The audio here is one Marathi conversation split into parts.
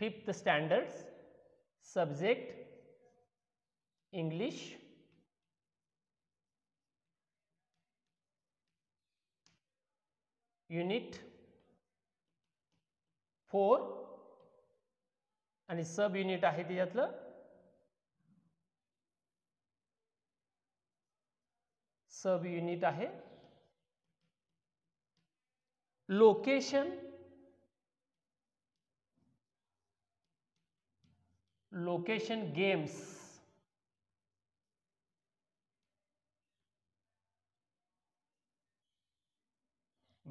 fifth standards subject english unit 4 आणि सब युनिट आहे त्याच्यातलं सब युनिट आहे लोकेशन लोकेशन गेम्स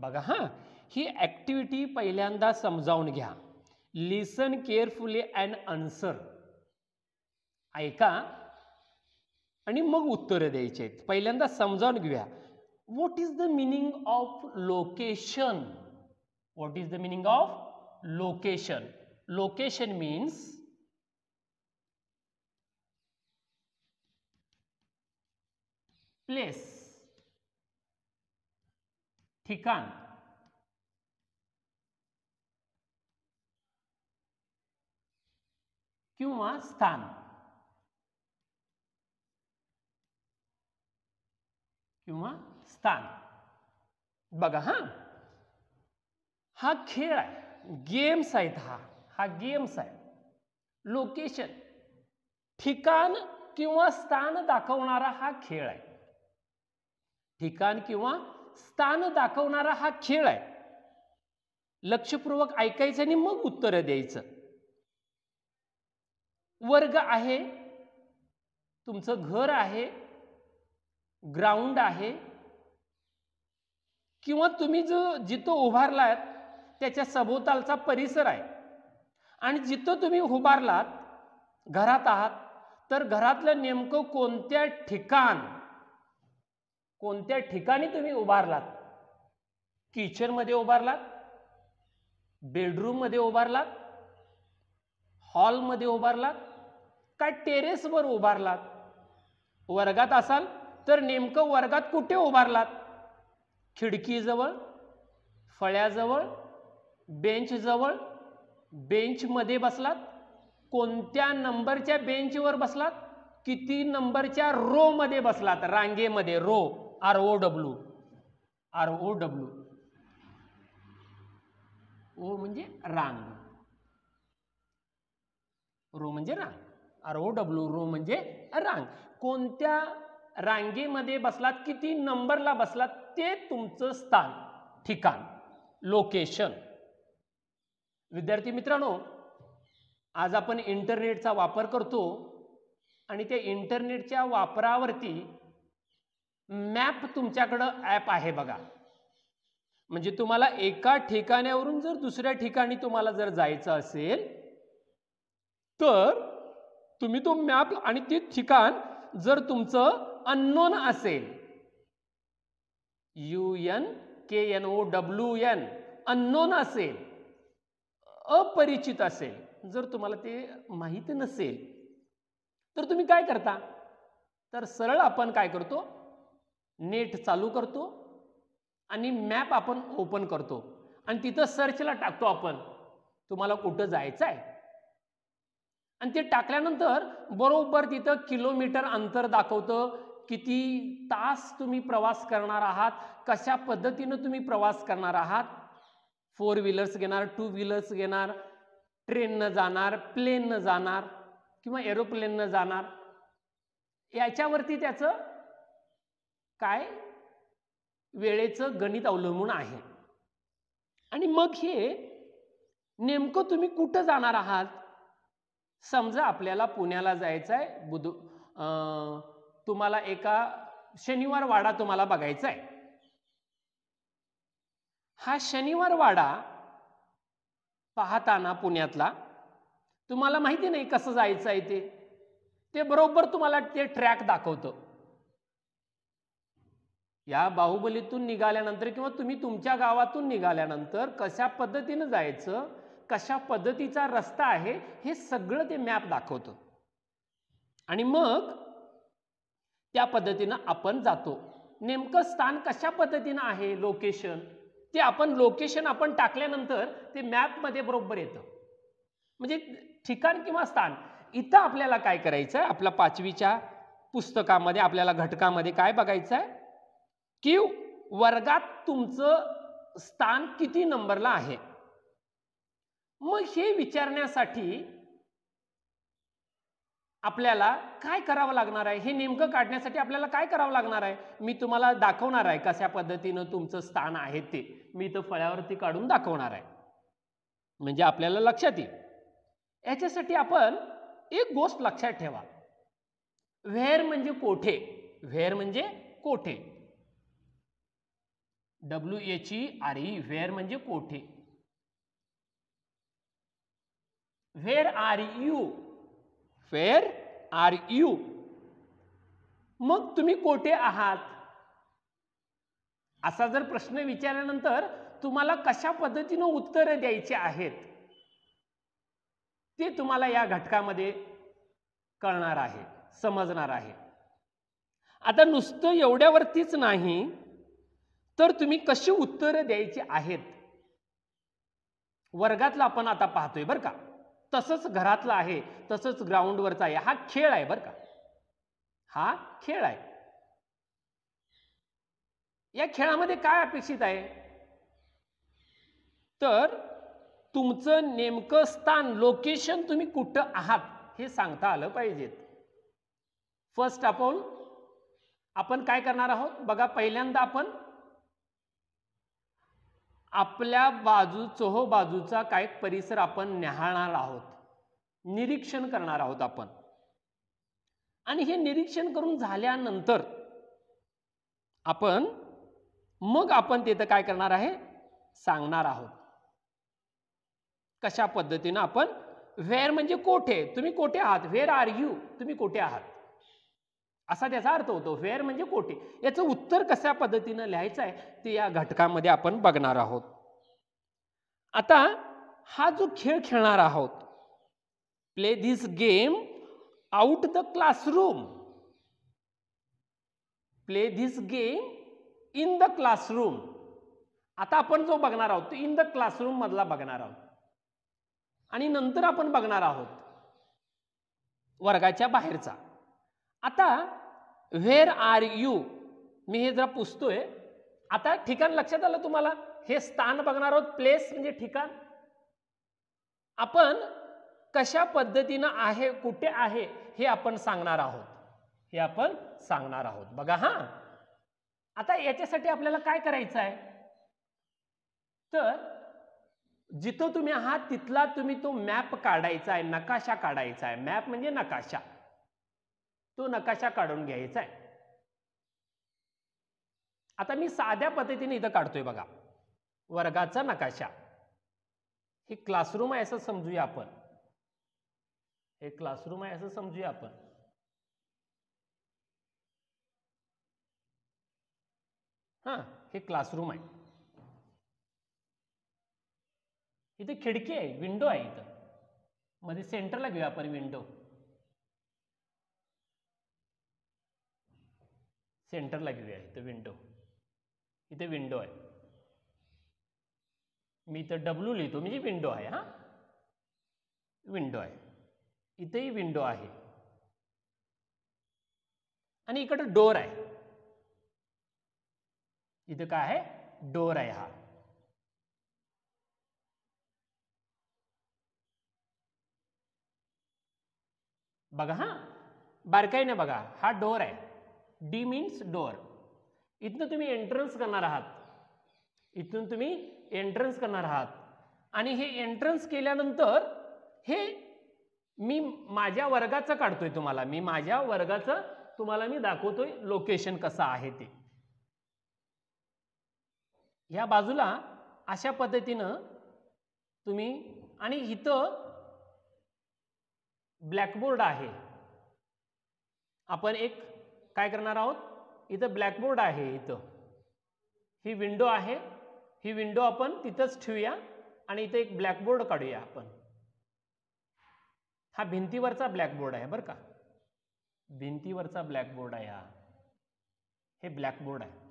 बघा हां ही ॲक्टिव्हिटी पहिल्यांदा समजावून घ्या लिसन केअरफुली अँड आन्सर ऐका आणि मग उत्तरं द्यायची आहेत पहिल्यांदा समजावून घेऊया what is the meaning of location what is the meaning of location location means place ठिकाण स्थान स्थान बगा हा हा है गेम्स है हा हा गेम्स है लोकेशन ठिकाण कि स्थान दाखना हा खेल है ठिकाण किंवा स्थान दाखवणारा हा खेळ आहे लक्षपूर्वक ऐकायचं आणि मग उत्तर द्यायचं वर्ग आहे तुमचं घर आहे ग्राउंड आहे किंवा तुम्ही जो जिथं उभारलात त्याच्या सभोवतालचा परिसर आहे आणि जिथं तुम्ही उभारलात घरात आहात तर घरातलं नेमकं कोणत्या ठिकाण कोणत्या ठिकाणी तुम्ही उभारलात किचनमध्ये उभारलात बेडरूममध्ये उभारलात हॉलमध्ये उभारलात का टेरेसवर उभारलात वर्गात असाल तर नेमकं वर्गात कुठे उभारलात खिडकीजवळ फळ्याजवळ बेंचजवळ बेंचमध्ये बसलात कोणत्या नंबरच्या बेंचवर बसलात किती नंबरच्या रोमध्ये बसलात रांगेमध्ये row R O W R O W ओ म्हणजे रांग रो म्हणजे रांग आर ओ डब्ल्यू रो म्हणजे रांग कोणत्या रांगेमध्ये बसलात किती नंबरला बसलात ते तुमचं स्थान ठिकाण लोकेशन विद्यार्थी मित्रांनो आज आपण इंटरनेटचा वापर करतो आणि त्या इंटरनेटच्या वापरावरती मॅप तुमच्याकडं ॲप आहे बघा म्हणजे तुम्हाला एका ठिकाण्यावरून जर दुसऱ्या ठिकाणी तुम्हाला जर जायचं असेल तर तुम्ही तो मॅप आणि ते ठिकाण जर तुमचं अननोन असेल U N K N O W N unknown असेल अपरिचित असेल जर तुम्हाला ते माहीत नसेल तर तुम्ही काय करता तर सरळ आपण काय करतो नेट चालू करतो आणि मॅप आपण ओपन करतो आणि तिथं सर्चला टाकतो आपण तुम्हाला कुठं जायचं आहे आणि ते टाकल्यानंतर बरोबर तिथं किलोमीटर अंतर दाखवतं किती तास तुम्ही प्रवास करणार आहात कशा पद्धतीनं तुम्ही प्रवास करणार आहात फोर व्हीलर्स घेणार टू व्हीलर्स घेणार ट्रेननं जाणार प्लेननं जाणार किंवा एरोप्लेननं जाणार याच्यावरती त्याचं काय वेळेचं गणित अवलंबून आहे आणि मग हे नेमकं तुम्ही कुठं जाणार आहात समजा आपल्याला पुण्याला जायचं आहे बुध तुम्हाला एका शनिवार वाडा तुम्हाला बघायचा आहे हा शनिवार वाडा पाहताना पुण्यातला तुम्हाला माहिती नाही कसं जायचं आहे ते बरोबर तुम्हाला ते ट्रॅक दाखवतं या बाहुबलीतून निघाल्यानंतर किंवा तुम्ही तुमच्या गावातून निघाल्यानंतर कशा पद्धतीनं जायचं कशा पद्धतीचा रस्ता आहे हे सगळं ते मॅप दाखवतं आणि मग त्या पद्धतीनं आपण जातो नेमकं स्थान कशा पद्धतीनं आहे लोकेशन ते आपण लोकेशन आपण टाकल्यानंतर ते मॅपमध्ये बरोबर येतं म्हणजे ठिकाण किंवा स्थान इथं आपल्याला काय करायचं आहे आपल्या पाचवीच्या पुस्तकामध्ये आपल्याला घटकामध्ये काय बघायचं आहे की वर्गात तुमचं स्थान किती नंबरला आहे मग हे विचारण्यासाठी आपल्याला काय करावं लागणार आहे हे नेमकं काढण्यासाठी आपल्याला काय करावं लागणार आहे मी तुम्हाला दाखवणार आहे कशा पद्धतीनं तुमचं स्थान आहे ते मी तर फळ्यावरती काढून दाखवणार आहे म्हणजे आपल्याला लक्षात येईल याच्यासाठी आपण एक गोष्ट लक्षात ठेवा व्हेअर म्हणजे कोठे व्हेअर म्हणजे कोठे W H E R E where म्हणजे कोठे where are you where are you मग तुम्ही कोठे आहात असा जर प्रश्न विचारल्यानंतर तुम्हाला कशा पद्धतीनं उत्तर द्यायचे आहेत ते तुम्हाला या घटकामध्ये कळणार आहे समजणार आहे आता नुसतं एवढ्यावरतीच नाही तर तुम्ही कशी उत्तरं द्यायची आहेत वर्गातला आपण आता पाहतोय बरं का तसंच घरातलं आहे तसंच ग्राउंडवरचा आहे हा खेळ आहे बरं का हा खेळ आहे या खेळामध्ये काय अपेक्षित आहे तर तुमचं नेमकं स्थान लोकेशन तुम्ही कुठं आहात हे सांगता आलं पाहिजेत फर्स्ट आपण आपण काय करणार आहोत बघा पहिल्यांदा आपण आपल्या बाजू चोहो बाजूचा काय परिसर आपण न्याहाळणार आहोत निरीक्षण करणार आहोत आपण आणि हे निरीक्षण करून झाल्यानंतर आपण मग आपण तिथं काय करणार आहे सांगणार आहोत कशा पद्धतीनं आपण व्हेअर म्हणजे कोठे तुम्ही कोठे आहात व्हेअर आर यू तुम्ही कोठे आहात असा त्याचा अर्थ होतो फेअर म्हणजे कोठे याचं उत्तर कशा पद्धतीनं लिहायचं आहे ते या घटकामध्ये आपण बघणार आहोत आता हा जो खेळ खेळणार आहोत play this game out the classroom play this game in the classroom आता आपण जो बघणार आहोत तो इन द क्लासरूम मधला बघणार आहोत आणि नंतर आपण बघणार आहोत वर्गाच्या बाहेरचा आता व्हेअर आर यू मी हे जरा पुसतोय आता ठिकाण लक्षात आलं तुम्हाला हे स्थान बघणार आहोत प्लेस म्हणजे ठिकाण आपण कशा पद्धतीनं आहे कुठे आहे हे आपण सांगणार आहोत हे आपण सांगणार आहोत बघा हा आता याच्यासाठी आपल्याला काय करायचं आहे तर जिथं तुम्ही आहात तिथला तुम्ही तो मॅप काढायचा आहे नकाशा काढायचा आहे मॅप म्हणजे नकाशा तो नकाशा काढून घ्यायचा आहे आता मी साध्या पद्धतीने इथं काढतोय बघा वर्गाचा नकाशा हे क्लासरूम आहे असं समजूया आपण हे क्लासरूम आहे असं समजूया आपण हा हे क्लासरूम आहे इथे खिडकी आहे विंडो आहे इथं मध्ये सेंटरला घेऊया आपण विंडो सेंटरला घेऊया इथं विंडो इथे विंडो आहे मी इथं डब्ल्यू लिहितो म्हणजे विंडो आहे हा विंडो आहे इथेही विंडो आहे आणि इकडं डोर आहे इथं काय आहे डोर आहे हा बघा हां बारकाईनं बघा हा डोर आहे डी मीन्स डोअर इथनं तुम्ही एंट्रन्स करणार आहात इथून तुम्ही एंट्रन्स करणार आहात आणि हे एंट्रन्स केल्यानंतर हे मी माझ्या वर्गाचं काढतोय तुम्हाला मी माझ्या वर्गाचं तुम्हाला मी दाखवतोय लोकेशन कसं आहे ते ह्या बाजूला अशा पद्धतीनं तुम्ही आणि इथं ब्लॅकबोर्ड आहे आपण एक काय करणार आहोत इथं ब्लॅकबोर्ड आहे इथं ही विंडो आहे ही विंडो आपण तिथंच ठेवूया आणि इथं एक ब्लॅकबोर्ड काढूया आपण हा भिंतीवरचा ब्लॅकबोर्ड आहे बरं का भिंतीवरचा ब्लॅकबोर्ड आहे हा हे ब्लॅकबोर्ड आहे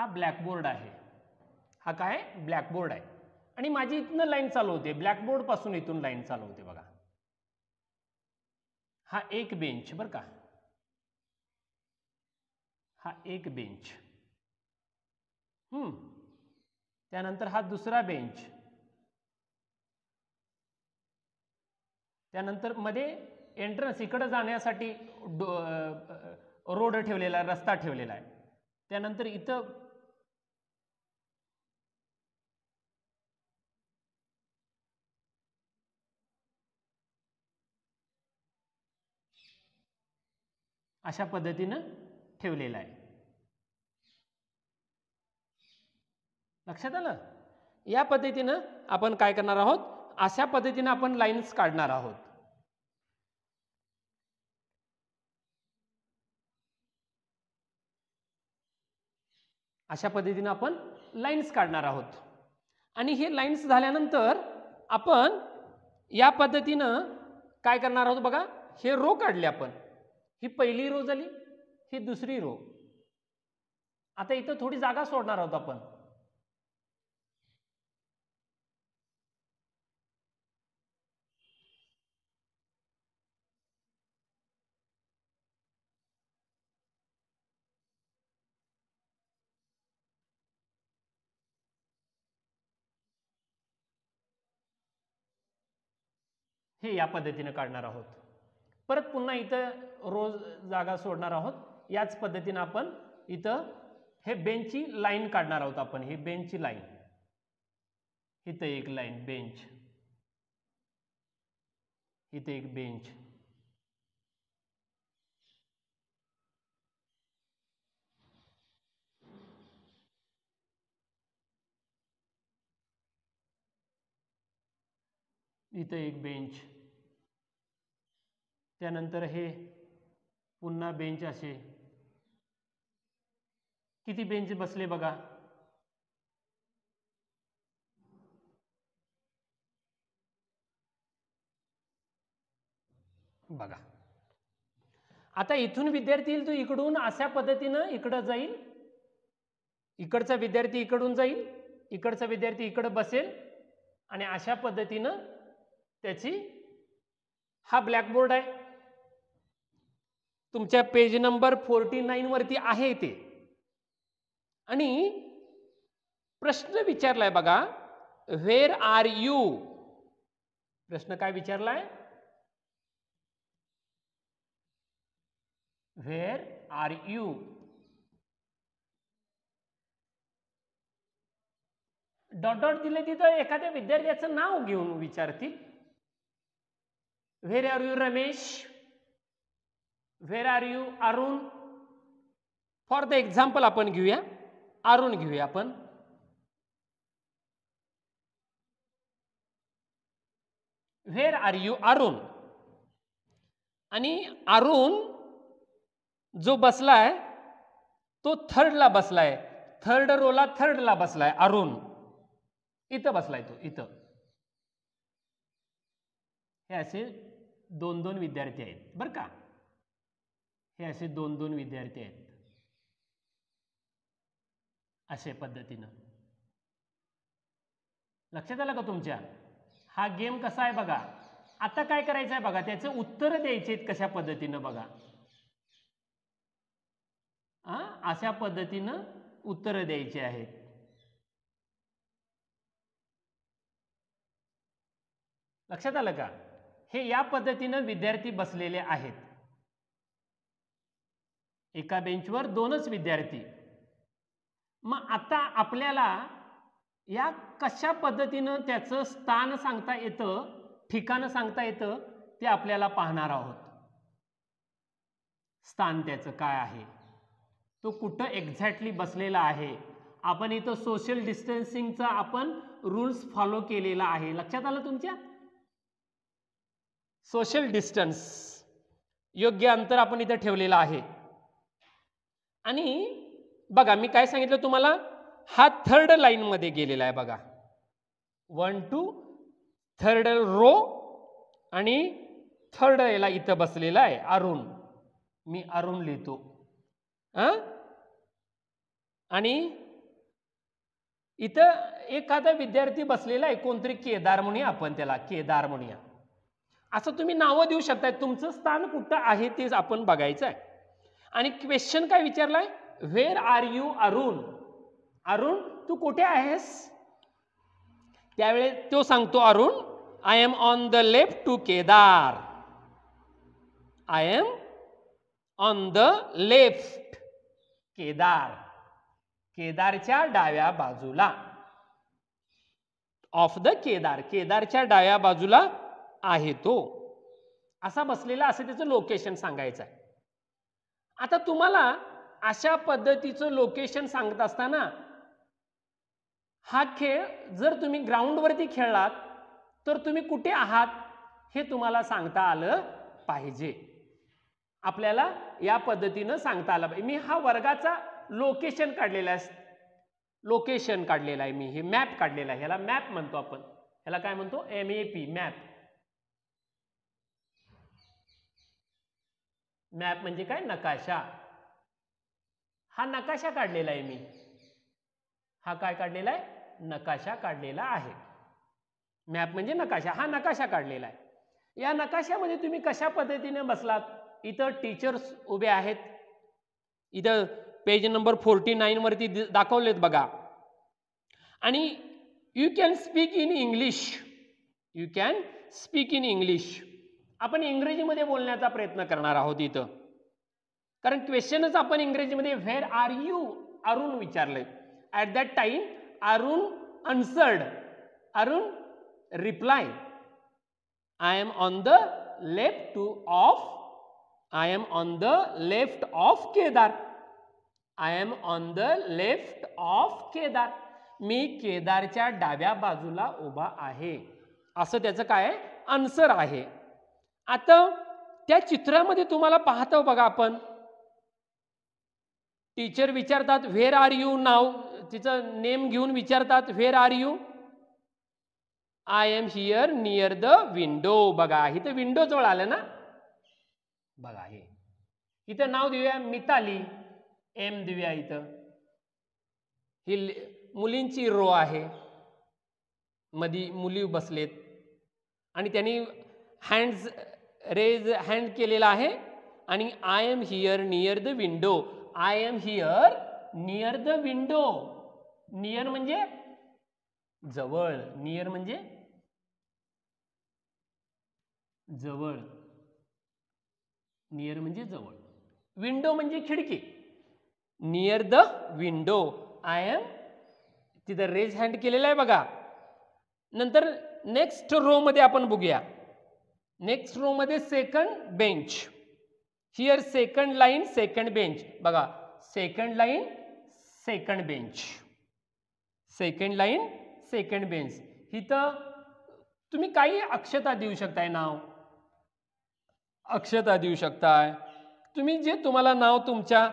हा ब्लॅकबोर्ड आहे हा काय ब्लॅकबोर्ड आहे आणि माझी इथून लाईन चालू होते ब्लॅकबोर्डपासून इथून लाईन चालू होते बघा हा एक बेंच बरं का हा एक बेंच त्यानंतर हा दुसरा बेंच त्यानंतर मध्ये एंट्रन्स इकडं जाण्यासाठी रोड ठेवलेला रस्ता ठेवलेला आहे त्यानंतर इथं अशा पद्धतीनं ठेवलेलं आहे लक्षात आलं या पद्धतीनं आपण काय करणार आहोत अशा पद्धतीनं आपण लाईन्स काढणार आहोत अशा पद्धतीनं आपण लाईन्स काढणार आहोत आणि हे लाईन्स झाल्यानंतर आपण या पद्धतीनं काय करणार आहोत बघा हे रो काढले आपण ही पहिली रो झाली ही दुसरी रो आता इथं थोडी जागा सोडणार आहोत आपण हे या पद्धतीने काढणार आहोत परत पुन्हा इथं रोज जागा सोडणार आहोत याच पद्धतीनं आपण इथं हे बेंचची लाईन काढणार आहोत आपण ही बेंचची लाईन इथं एक लाईन बेंच इथे एक बेंच इथं एक बेंच त्यानंतर हे पुन्हा बेंच असे किती बेंच बसले बघा बघा आता इथून विद्यार्थी येईल तो इकडून अशा पद्धतीनं इकडं जाईल इकडचा विद्यार्थी इकडून जाईल इकडचा विद्यार्थी इकडं बसेल आणि अशा पद्धतीनं त्याची हा ब्लॅकबोर्ड आहे तुमच्या पेज नंबर फोर्टी वरती आहे ते आणि प्रश्न विचारलाय बघा व्हेर आर यू प्रश्न काय विचारलाय where are you dot dot दिले तिथं एखाद्या विद्यार्थ्याचं नाव घेऊन विचारतील where are you Ramesh where are you Arun for the example आपण घेऊया अरुण घेऊया आपण व्हेर आर यू अरुण आणि अरुण जो बसलाय तो थर्डला बसलाय थर्ड रोला थर्डला बसलाय अरुण इथं बसलाय तो इथं हे असे दोन दोन विद्यार्थी आहेत बरं का हे असे दोन दोन विद्यार्थी आहेत असे पद्धतीनं लक्षात आलं का तुमच्या हा गेम कसा आहे बघा आता काय करायचं आहे बघा त्याचं उत्तर द्यायचे आहेत कशा पद्धतीनं बघा अशा पद्धतीनं उत्तरं द्यायची आहेत लक्षात आलं का हे या पद्धतीनं विद्यार्थी बसलेले आहेत एका बेंचवर दोनच विद्यार्थी मग आता आपल्याला या कशा पद्धतीनं त्याचं स्थान सांगता येतं ठिकाण सांगता येतं ते आपल्याला पाहणार आहोत स्थान त्याचं काय आहे तो कुठं एक्झॅक्टली बसलेला आहे आपण इथं सोशल डिस्टन्सिंगचा आपण रूल्स फॉलो केलेला आहे लक्षात आलं तुमच्या सोशल डिस्टन्स योग्य अंतर आपण इथं ठेवलेलं आहे आणि बघा मी काय सांगितलं तुम्हाला हा थर्ड लाईनमध्ये गेलेला आहे बघा वन टू थर्ड रो आणि थर्ड याला इथं बसलेला आहे अरुण मी अरुण लिहितो हां आणि इथं एखादा विद्यार्थी बसलेला आहे कोणतरी केदार म्हणूया आपण त्याला केदार म्हणूया असं तुम्ही नावं देऊ शकताय तुमचं स्थान कुठं आहे तेच आपण बघायचं आहे आणि क्वेश्चन काय विचारलाय where are you Arun Arun तू कुठे आहेस त्यावेळेस तो सांगतो Arun I am on the left to Kedar I am on the left Kedar केदारच्या डाव्या बाजूला ऑफ द केदार केदारच्या डाव्या बाजूला आहे तो असा बसलेला असं त्याचं लोकेशन सांगायचं आहे आता तुम्हाला अशा पद्धतीचं लोकेशन सांगत असताना हा खेळ जर तुम्ही ग्राउंडवरती खेळलात तर तुम्ही कुठे आहात हे तुम्हाला सांगता आलं पाहिजे आपल्याला या पद्धतीनं सांगता आलं पाहिजे मी हा वर्गाचा लोकेशन काढलेला आहे लोकेशन काढलेला आहे मी हे मॅप काढलेला आहे ह्याला मॅप म्हणतो आपण ह्याला काय म्हणतो M A P map map म्हणजे काय नकाशा हा नकाशा काढलेला आहे मी हा काय काढलेला आहे नकाशा काढलेला आहे मॅप म्हणजे नकाशा हा नकाशा काढलेला आहे या नकाशामध्ये तुम्ही कशा पद्धतीने बसलात इथं टीचर्स उभे आहेत इथं पेज नंबर फोर्टी नाईनवरती दाखवलेत बघा आणि you can speak in English you can speak in English आपण इंग्रजीमध्ये बोलण्याचा प्रयत्न करणार आहोत इथं कारण क्वेश्चनच आपण इंग्रजीमध्ये व्हेर आर यू अरुण विचारलंय at that time Arun answered Arun reply I am on the left to of I am on the left of Kedar I am on the left of Kedar मी केदारच्या डाव्या बाजूला उभा आहे असं त्याचं काय आन्सर आहे आता त्या चित्रामध्ये तुम्हाला पाहतो बघा आपण टीचर विचारतात व्हेर आर यू नाव तिचं नेम घेऊन विचारतात where are you I am here near the window बघा इथं विंडो जवळ आलं ना बघा हे इथं नाव देऊया मिताली एम देऊया इथं ही मुलींची रो आहे मधी मुली बसलेत आणि त्यांनी हँड्स रेज हँड केलेला आहे आणि I am here near the window I am here near the window near म्हणजे जवळ नियर म्हणजे जवळ नियर म्हणजे जवळ विंडो म्हणजे खिडकी near the window I am तिथं रेज हँड केलेला आहे बघा नंतर नेक्स्ट रो मध्ये आपण बघूया नेक्स्ट रो मध्ये second bench here second line second bench बघा second line second bench second line second bench इथं तुम्ही काही अक्षता देऊ शकताय नाव अक्षता देऊ शकताय तुम्ही जे तुम्हाला नाव तुमच्या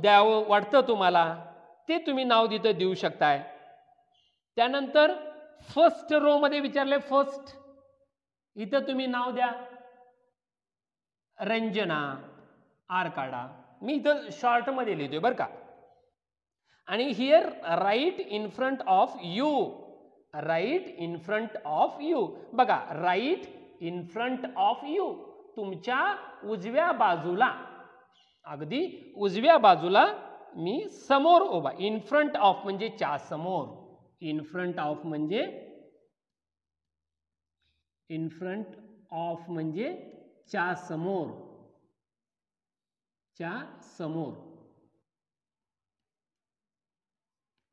द्यावं वाटतं तुम्हाला ते तुम्ही नाव तिथं देऊ शकताय त्यानंतर फर्स्ट रोमध्ये विचारले फर्स्ट इथं तुम्ही नाव द्या रंजना आर काढा मी इथं शॉर्टमध्ये लिहितोय बरं का आणि here right in front of you right in front of you बघा right in front of you तुमच्या उजव्या बाजूला अगदी उजव्या बाजूला मी समोर उभा इन फ्रंट ऑफ म्हणजे च्या समोर इन फ्रंट ऑफ म्हणजे इन फ्रंट ऑफ म्हणजे च्या समोर च्या समोर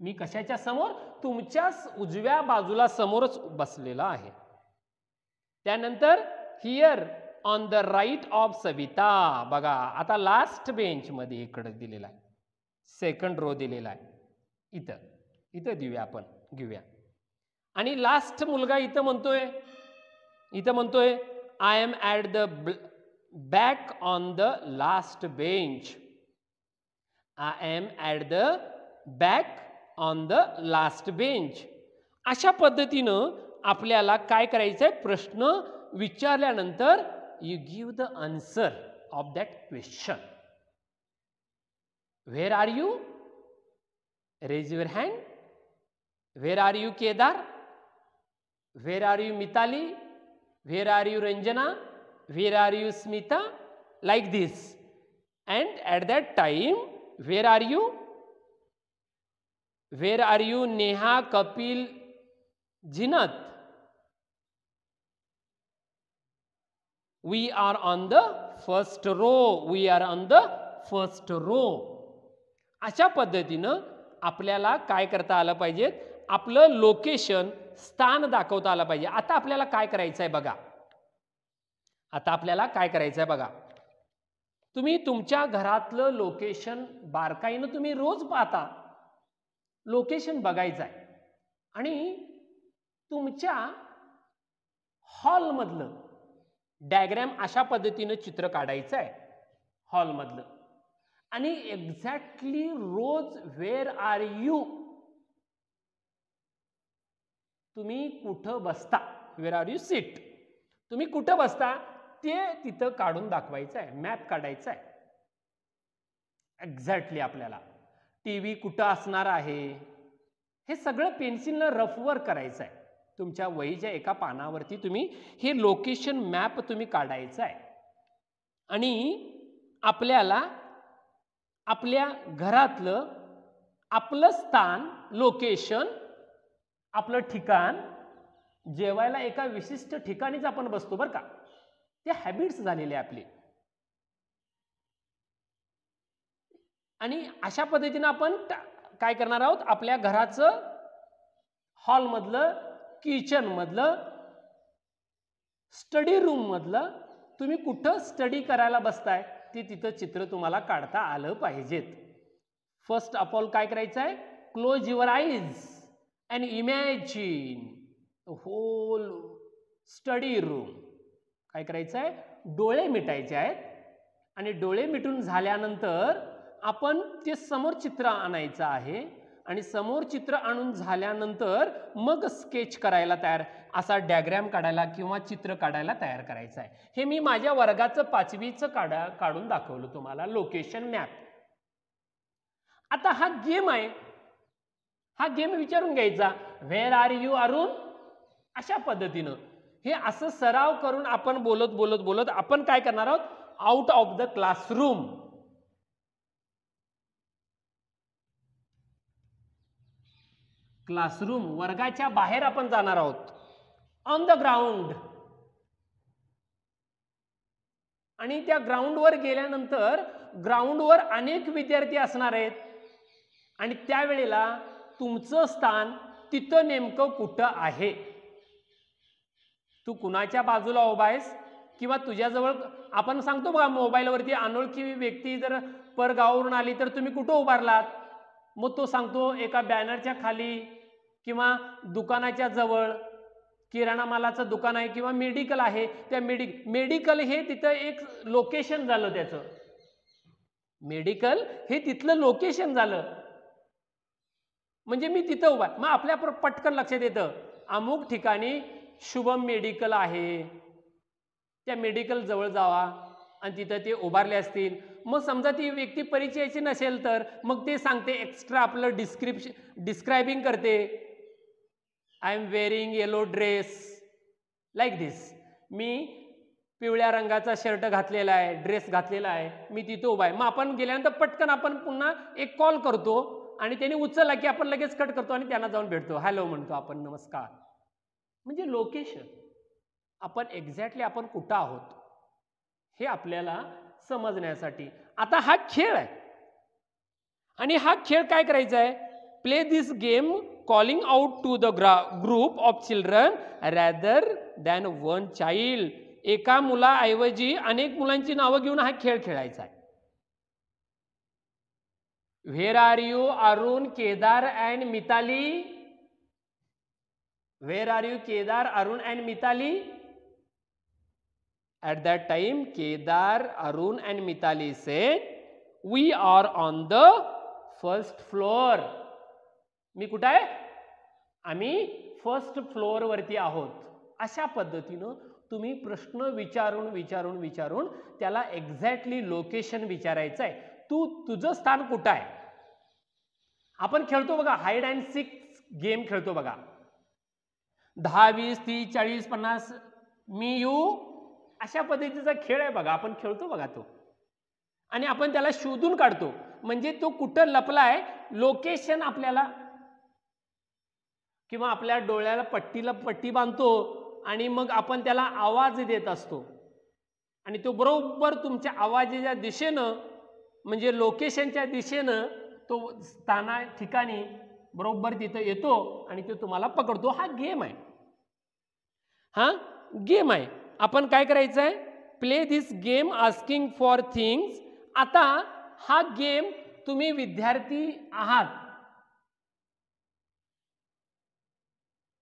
मी कशाच्या समोर तुमच्या उजव्या बाजूला समोरच बसलेला आहे त्यानंतर here on the right of Savita बघा आता लास्ट बेंच मध्ये इकडे दिलेला आहे सेकंड रो दिलेला आहे इथं इथं देऊया आपण घेऊया आणि लास्ट मुलगा इथं म्हणतोय इथं म्हणतोय I am at the back on the last bench I am at the back on the last bench अशा पद्धतीनं आपल्याला काय करायचं आहे प्रश्न विचारल्यानंतर you give the answer of that question where are you raise your hand where are you Kedar where are you Mitali where are you Ranjana where are you Smita like this and at that time where are you where R you Neha Kapil Zeenat we are on the first row we are on the first row अशा पद्धतीनं आपल्याला काय करता आलं पाहिजेत आपलं लोकेशन स्थान दाखवता आलं पाहिजे आता आपल्याला काय करायचं आहे बघा आता आपल्याला काय करायचं आहे बघा तुम्ही तुमच्या घरातलं लोकेशन बारकाईनं तुम्ही रोज पाहता लोकेशन बघायचं आहे आणि तुमच्या हॉलमधलं डायग्रॅम अशा पद्धतीनं चित्र काढायचं आहे हॉलमधलं आणि exactly rows where are you तुम्ही कुठं बसता वेर आर यू सीट तुम्ही कुठं बसता ते तिथं काढून दाखवायचं आहे मॅप काढायचा आहे एक्झॅक्टली आपल्याला टी व्ही कुठं असणार आहे हे सगळं पेन्सिलनं रफवर करायचं आहे तुमच्या वहीच्या एका पानावरती तुम्ही हे लोकेशन मॅप तुम्ही काढायचं आहे आणि आपल्याला आपल्या घरातलं आपलं स्थान लोकेशन आपलं ठिकाण जेवायला एका विशिष्ट ठिकाणीच आपण बसतो बरं का ते हॅबिट्स झालेले आपले आणि अशा पद्धतीनं आपण काय करणार आहोत आपल्या घराचं हॉलमधलं किचनमधलं स्टडी रूम रूममधलं तुम्ही कुठं स्टडी करायला बसताय ते तिथं चित्र तुम्हाला काढता आलं पाहिजेत फर्स्ट ऑफ ऑल काय करायचं आहे close your eyes and imagine the whole study room काय करायचं आहे डोळे मिटायचे आहेत आणि डोळे मिटून झाल्यानंतर आपण ते समोर चित्र आणायचं आहे आणि समोर चित्र आणून झाल्यानंतर मग स्केच करायला तयार असा डॅग्रॅम काढायला किंवा चित्र काढायला तयार करायचं आहे हे मी माझ्या वर्गाचं पाचवीचं काढा काढून दाखवलं तुम्हाला लोकेशन मॅप आता हा गेम आहे हा गेम विचारून घ्यायचा व्हेर आर यू अरुण अशा पद्धतीनं हे असं सराव करून आपण बोलत बोलत बोलत आपण काय करणार आहोत out of the classroom classroom वर्गाच्या बाहेर आपण जाणार आहोत ऑन द ग्राउंड आणि त्या ग्राउंडवर गेल्यानंतर ग्राउंडवर अनेक विद्यार्थी असणार आहेत आणि त्यावेळेला तुमचं स्थान तिथं नेमकं कुठं आहे तू कुणाच्या बाजूला उभा आहेस किंवा तुझ्याजवळ आपण सांगतो बघा मोबाईलवरती अनोळखी व्यक्ती जर परगावावरून आली तर तुम्ही कुठं उभारलात मग तो सांगतो एका बॅनरच्या खाली किंवा दुकानाच्या जवळ किराणा मालाचं दुकान आहे किंवा मेडिकल आहे त्या मेडिक मेडिकल हे तिथं एक लोकेशन झालं त्याचं मेडिकल हे तिथलं लोकेशन झालं म्हणजे मी तिथं उभा मग आपल्या पटकन लक्षात येतं अमुक ठिकाणी शुभम मेडिकल आहे त्या मेडिकल जवळ जावा आणि तिथं ते उभारले असतील मग समजा ती व्यक्ती परिचयाची नसेल तर मग ते सांगते एक्स्ट्रा आपलं डिस्क्रिप्शन डिस्क्रायबिंग करते I am wearing yellow dress like this मी पिवळ्या रंगाचा शर्ट घातलेला आहे ड्रेस घातलेला आहे मी तिथं उभा आहे मग आपण गेल्यानंतर पटकन आपण पुन्हा एक कॉल करतो आणि त्यांनी उचलला की आपण लगेच कट करतो आणि त्यांना जाऊन भेटतो हॅलो म्हणतो आपण नमस्कार म्हणजे लोकेशन आपण एक्झॅक्टली आपण कुठं आहोत हे आपल्याला समजण्यासाठी आता हा खेळ आहे आणि हा खेळ काय करायचा आहे play this game calling out to the gra group of children rather than one child एका मुलाऐवजी अनेक मुलांची नावं घेऊन हा खेळ खेळायचा आहे where are you Arun Kedar and Mitali where are you Kedar Arun and Mitali at that time Kedar Arun and Mitali say we are on the first floor मी कुठं आहे आम्ही फर्स्ट फ्लोअरवरती आहोत अशा पद्धतीनं तुम्ही प्रश्न विचारून विचारून विचारून त्याला एक्झॅक्टली लोकेशन विचारायचं आहे तू तुझं स्थान कुठं आहे आपण खेळतो बघा हाईड अँड सिक्स गेम खेळतो बघा दहा वीस तीस चाळीस पन्नास मी यू अशा पद्धतीचा खेळ आहे बघा आपण खेळतो बघा तो आणि आपण त्याला शोधून काढतो म्हणजे तो कुठं लपला आहे लोकेशन आपल्याला किंवा आपल्या डोळ्याला पट्टीला पट्टी बांधतो आणि मग आपण त्याला आवाज देत असतो आणि तो बरोबर तुमच्या आवाजाच्या दिशेनं म्हणजे लोकेशनच्या दिशेनं तो स्थाना ठिकाणी बरोबर तिथं येतो आणि तो तुम्हाला पकडतो हा गेम आहे हा गेम आहे आपण काय करायचं आहे play this game asking for things आता हा गेम तुम्ही विद्यार्थी आहात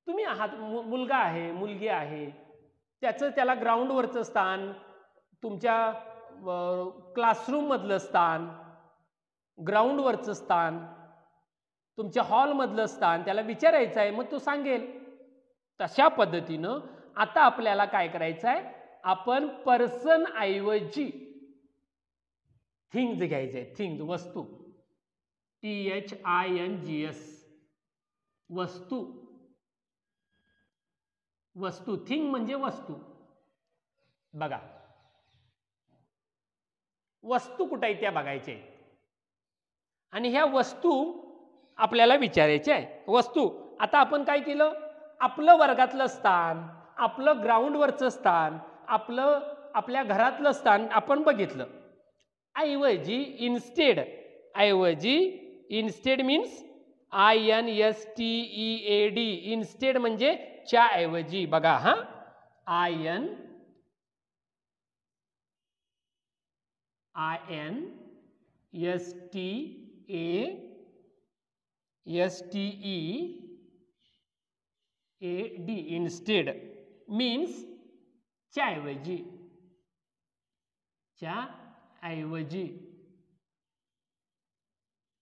तुम्ही आहात मुलगा आहे मुलगी आहे त्याचं त्याला ग्राउंडवरचं स्थान तुमच्या क्लासरूममधलं स्थान ग्राउंडवरचं स्थान तुमच्या हॉलमधलं स्थान त्याला विचारायचं आहे मग तो सांगेल तशा पद्धतीनं आता आपल्याला काय करायचं आहे आपण पर्सन ऐवजी थिंग्ज घ्यायचे थिंग्ज वस्तू T H I N G S वस्तू वस्तू थिंग म्हणजे वस्तू बघा वस्तू कुठं आहे त्या बघायच्या आणि ह्या वस्तू आपल्याला विचारायच्या आहे वस्तू आता आपण काय केलं आपलं वर्गातलं स्थान आपलं ग्राउंडवरचं स्थान आपलं आपल्या घरातलं स्थान आपण बघितलं ऐवजी इन्स्टेड ऐवजी instead means I N S T E A D instead म्हणजे च्या ऐवजी बघा हां I N I N S T S T E A D instead means च्या ऐवजी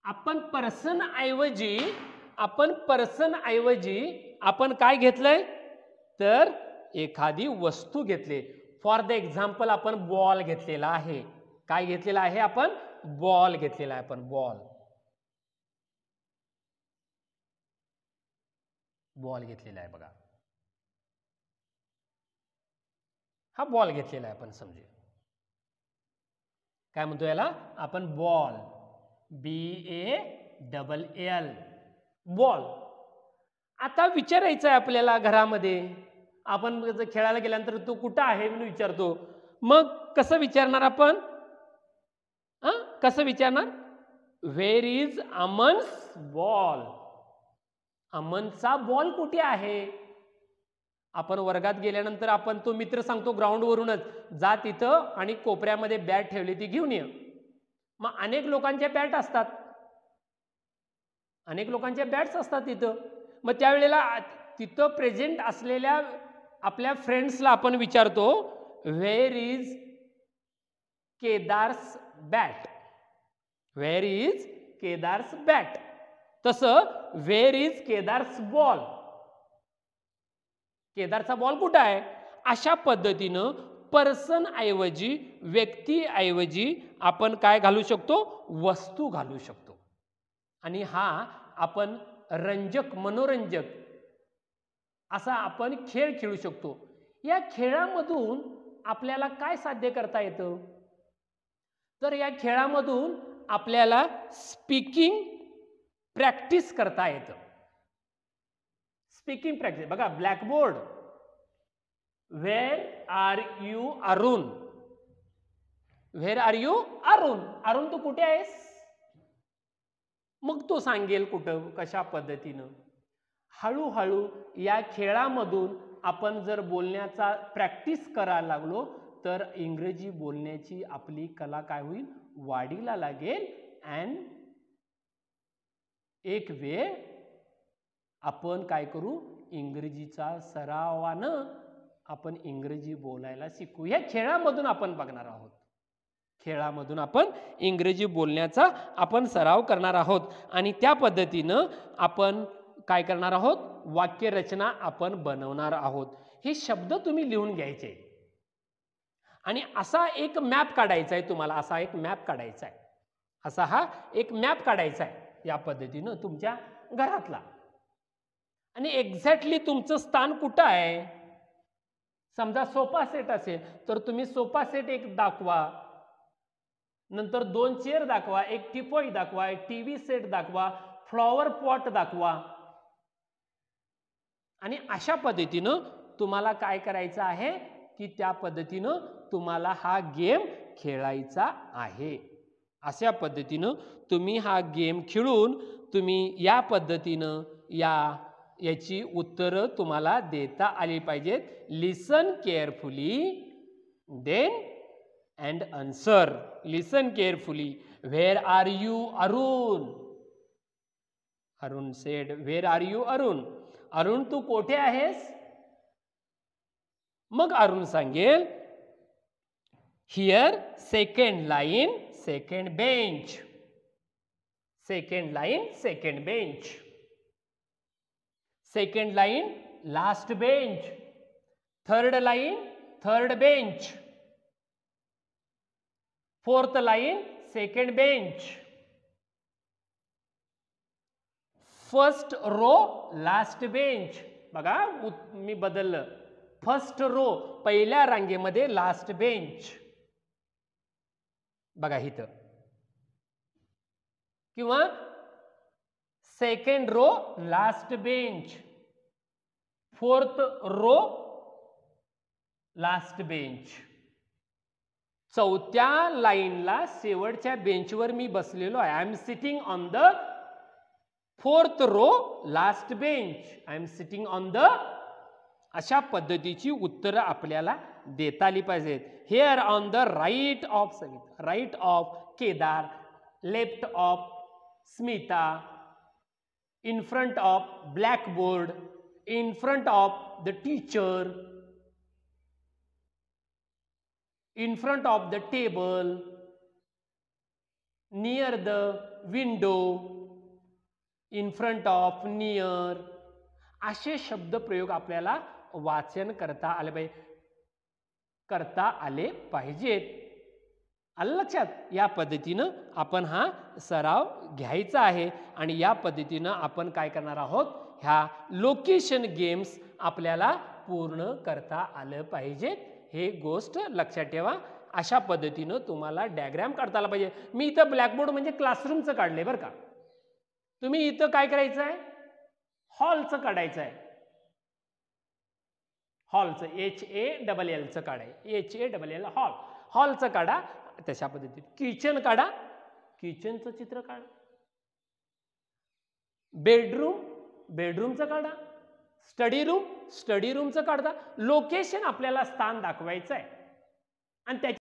आपण पर्सन ऐवजी आपण पर्सन ऐवजी आपण काय घेतलंय तर एखादी वस्तू घेतली फॉर द एक्झाम्पल आपण बॉल घेतलेला आहे काय घेतलेला आहे आपण बॉल घेतलेला आहे आपण बॉल बॉल घेतलेला आहे बघा हा बॉल घेतलेला आहे आपण समजू काय म्हणतो याला आपण ball B A double L ball आता विचारायचं आहे आपल्याला घरामध्ये आपण खेळायला गेल्यानंतर तो कुठं आहे म्हणून विचारतो मग कसं विचारणार आपण कसं विचारणार व्हेर इज अमन्स बॉल अमनचा बॉल कुठे आहे आपण वर्गात गेल्यानंतर आपण तो मित्र सांगतो ग्राउंडवरूनच जा तिथं आणि कोपऱ्यामध्ये बॅट ठेवली ती घेऊन ये मग अनेक लोकांच्या बॅट असतात अनेक लोकांच्या बॅट्स असतात तिथं मग त्यावेळेला तिथं प्रेझेंट असलेल्या आपल्या फ्रेंड्सला आपण विचारतो where is Kedar's bat where is Kedar's bat तस व्हेर इज केदार्स बॉल केदारचा बॉल कुठं आहे अशा पद्धतीनं पर्सन ऐवजी व्यक्तीऐवजी आपण काय घालू शकतो वस्तू घालू शकतो आणि हा आपण रंजक मनोरंजक असा आपण खेळ खेळू शकतो या खेळामधून आपल्याला काय साध्य करता येतं तर या खेळामधून आपल्याला स्पीकिंग प्रॅक्टिस करता येतं स्पीकिंग प्रॅक्टिस बघा blackboard where are you Arun where are you Arun Arun तू कुठे आहेस मग तो सांगेल कुठं कशा पद्धतीनं हळूहळू या खेळामधून आपण जर बोलण्याचा प्रॅक्टिस करायला लागलो तर इंग्रजी बोलण्याची आपली कला काय होईल वाढीला लागेल अँड एक वेळ आपण काय करू इंग्रजीचा सरावानं आपण इंग्रजी बोलायला शिकू या खेळामधून आपण बघणार आहोत खेळामधून आपण इंग्रजी बोलण्याचा आपण सराव करणार आहोत आणि त्या पद्धतीनं आपण काय करणार आहोत वाक्यरचना आपण बनवणार आहोत हे शब्द तुम्ही लिहून घ्यायचे आणि असा एक मॅप काढायचा आहे तुम्हाला असा एक मॅप काढायचा आहे असा हा एक मॅप काढायचा आहे या पद्धतीनं तुमच्या घरातला आणि एक्झॅक्टली तुमचं स्थान कुठं आहे समजा सोफा सेट असेल तर तुम्ही सोफा सेट एक दाखवा नंतर दोन चेअर दाखवा एक टिपॉई दाखवा एक टी व्ही सेट दाखवा फ्लॉवर पॉट दाखवा आणि अशा पद्धतीनं तुम्हाला काय करायचं आहे की त्या पद्धतीनं तुम्हाला हा गेम खेळायचा आहे अशा पद्धतीनं तुम्ही हा गेम खेळून तुम्ही या पद्धतीनं या याची उत्तरं तुम्हाला देता आली पाहिजेत listen carefully then and answer listen carefully where are you Arun Arun said where are you Arun Arun तू कोठे आहेस मग अरुण संगेल here second line second bench second line second bench second line last bench third line third bench fourth line second bench first row last bench बघा मी बदललं फर्स्ट रो पहिल्या रांगेमध्ये लास्ट बेंच बघा इथं किंवा second row last bench fourth row last bench चौथ्या लाईनला शेवटच्या बेंचवर मी बसलेलो आहे I am sitting on the fourth row last bench I am sitting on the अशा पद्धतीची उत्तरं आपल्याला देता आली पाहिजेत here on the right of Sangeet right of Kedar left of Smita in front of blackboard in front of the teacher in front of the table near the window in front of near असे शब्द प्रयोग आपल्याला वाचन करता आले पाहिजे करता आले पाहिजेत आलं लक्षात या पद्धतीनं आपण हा सराव घ्यायचा आहे आणि या पद्धतीनं आपण काय करणार आहोत ह्या लोकेशन गेम्स आपल्याला पूर्ण करता आलं पाहिजेत हे गोष्ट लक्षात ठेवा अशा पद्धतीनं तुम्हाला डायग्रॅम काढता आला पाहिजे मी इथं ब्लॅकबोर्ड म्हणजे क्लासरूमचं काढले बरं का तुम्ही इथं काय करायचं आहे हॉलचं काढायचं आहे हॉलचं एच ए डबल एलचं काढा H A double L hall हॉलचं काढा तशा पद्धतीत किचन काढा किचनचं चित्र काढा बेडरूम बेडरूमचं काढा स्टडी रूम स्टडी रूमचं काढता लोकेशन आपल्याला स्थान दाखवायचं आहे आणि त्याच्या